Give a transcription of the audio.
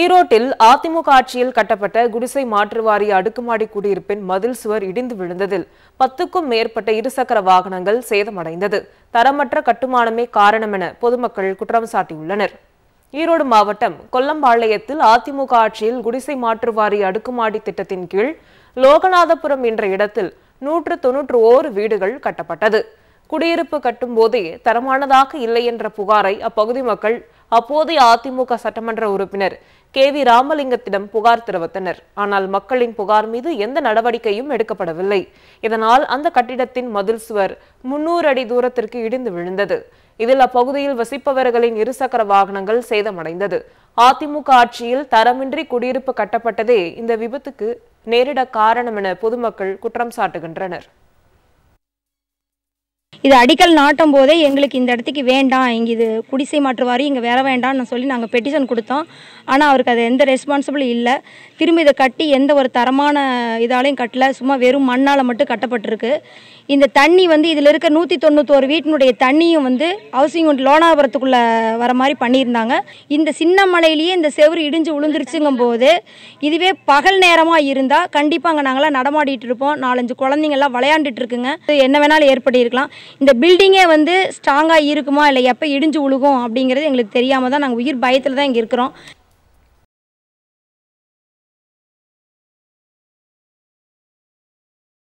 ஈரோட்டில் அதிமுக ஆட்சியில் கட்டப்பட்ட குடிசை வாரிய அடுக்குமாடி குடியிருப்பின் மதில் சுவர் இடிந்து விழுந்ததில் பத்துக்கும் மேற்பட்ட இருசக்கர வாகனங்கள் சேதமடைந்தது தரமற்ற கட்டுமானமே காரணம் என பொதுமக்கள் குற்றம் சாட்டியுள்ளனர் ஈரோடு மாவட்டம் கொல்லம்பாளையத்தில் அதிமுக ஆட்சியில் குடிசை வாரிய அடுக்குமாடி திட்டத்தின் கீழ் லோகநாதபுரம் என்ற இடத்தில் நூற்று தொன்னூற்று ஓரு வீடுகள் கட்டப்பட்டது குடியிருப்பு கட்டும் போதே தரமானதாக இல்லை என்ற புகாரை அப்பகுதி மக்கள் அப்போதைய அதிமுக சட்டமன்ற உறுப்பினர் கே வி ராமலிங்கத்திடம் புகார் தெரிவித்தனர் ஆனால் மக்களின் புகார் மீது எந்த நடவடிக்கையும் எடுக்கப்படவில்லை இதனால் அந்த கட்டிடத்தின் மதில் சுவர் முன்னூறு அடி தூரத்திற்கு இடிந்து விழுந்தது இதில் அப்பகுதியில் வசிப்பவர்களின் இருசக்கர வாகனங்கள் சேதமடைந்தது அதிமுக ஆட்சியில் தரமின்றி குடியிருப்பு கட்டப்பட்டதே இந்த விபத்துக்கு நேரிட காரணம் என பொதுமக்கள் குற்றம் சாட்டுகின்றனர் இது அடிக்கல் நாட்டும் போதே எங்களுக்கு இந்த இடத்துக்கு வேண்டாம் இங்கே இது குடிசை மாற்றுவாரி இங்கே வேற வேண்டாம்னு சொல்லி நாங்கள் பெட்டிஷன் கொடுத்தோம் ஆனால் அவருக்கு அது எந்த ரெஸ்பான்சிபிளும் இல்லை திரும்பி இதை கட்டி எந்த ஒரு தரமான இதாலையும் கட்டல சும்மா வெறும் மண்ணால் மட்டும் கட்டப்பட்டிருக்கு இந்த தண்ணி வந்து இதில் இருக்க நூற்றி தொண்ணூத்தோரு வீட்டினுடைய தண்ணியும் வந்து ஹவுசிங் ஒன்று லோனாபுரத்துக்குள்ளே வர மாதிரி பண்ணியிருந்தாங்க இந்த சின்ன மலையிலேயே இந்த செவரு இடிஞ்சு விழுந்துருச்சுங்கும் போது இதுவே பகல் நேரமாக இருந்தால் கண்டிப்பாக அங்கே நாங்களாம் நடமாடிட்டு இருப்போம் நாலஞ்சு குழந்தைங்கள்லாம் விளையாண்டுட்டு இருக்குங்க என்ன வேணாலும் ஏற்பட்டிருக்கலாம் இந்த பில்டிங்கே வந்து ஸ்ட்ராங்காக இருக்குமா இல்லை எப்போ இடிஞ்சு விழுகும் அப்படிங்கிறது எங்களுக்கு தெரியாமல் தான் நாங்கள் உயிர் பயத்தில் தான் இங்கே இருக்கிறோம்